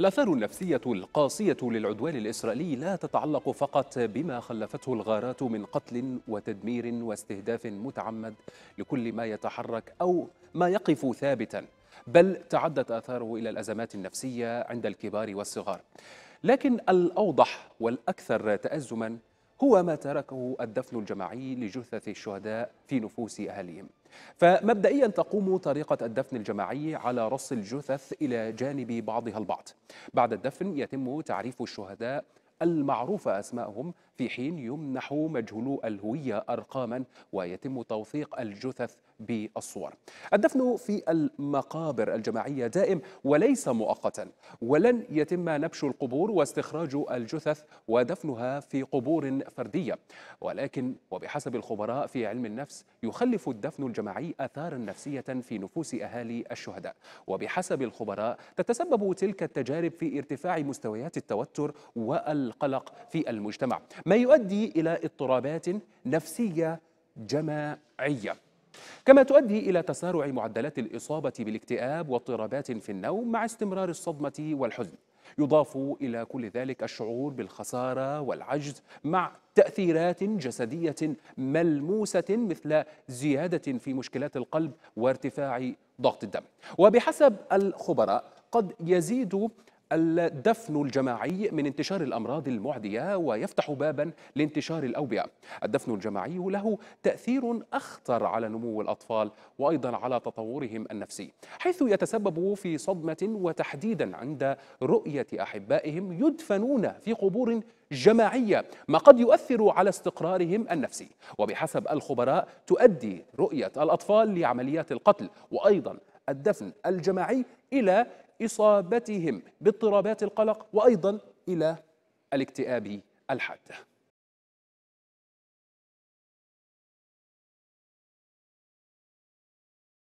الآثار النفسية القاسية للعدوان الإسرائيلي لا تتعلق فقط بما خلفته الغارات من قتل وتدمير واستهداف متعمد لكل ما يتحرك أو ما يقف ثابتا بل تعدت آثاره إلى الأزمات النفسية عند الكبار والصغار لكن الأوضح والأكثر تأزما هو ما تركه الدفن الجماعي لجثث الشهداء في نفوس أهاليهم فمبدئيا تقوم طريقة الدفن الجماعي على رص الجثث إلى جانب بعضها البعض بعد الدفن يتم تعريف الشهداء المعروف أسماءهم في حين يمنح مجهولو الهوية أرقاما ويتم توثيق الجثث بالصور الدفن في المقابر الجماعية دائم وليس مؤقتا ولن يتم نبش القبور واستخراج الجثث ودفنها في قبور فردية ولكن وبحسب الخبراء في علم النفس يخلف الدفن الجماعي أثارا نفسية في نفوس أهالي الشهداء وبحسب الخبراء تتسبب تلك التجارب في ارتفاع مستويات التوتر والقلق في المجتمع ما يؤدي إلى اضطرابات نفسية جماعية كما تؤدي إلى تسارع معدلات الإصابة بالاكتئاب واضطرابات في النوم مع استمرار الصدمة والحزن يضاف إلى كل ذلك الشعور بالخسارة والعجز مع تأثيرات جسدية ملموسة مثل زيادة في مشكلات القلب وارتفاع ضغط الدم وبحسب الخبراء قد يزيد الدفن الجماعي من انتشار الأمراض المعدية ويفتح بابا لانتشار الأوبئة الدفن الجماعي له تأثير أخطر على نمو الأطفال وأيضا على تطورهم النفسي حيث يتسبب في صدمة وتحديدا عند رؤية أحبائهم يدفنون في قبور جماعية ما قد يؤثر على استقرارهم النفسي وبحسب الخبراء تؤدي رؤية الأطفال لعمليات القتل وأيضا الدفن الجماعي إلى إصابتهم باضطرابات القلق وأيضا إلى الاكتئاب الحاد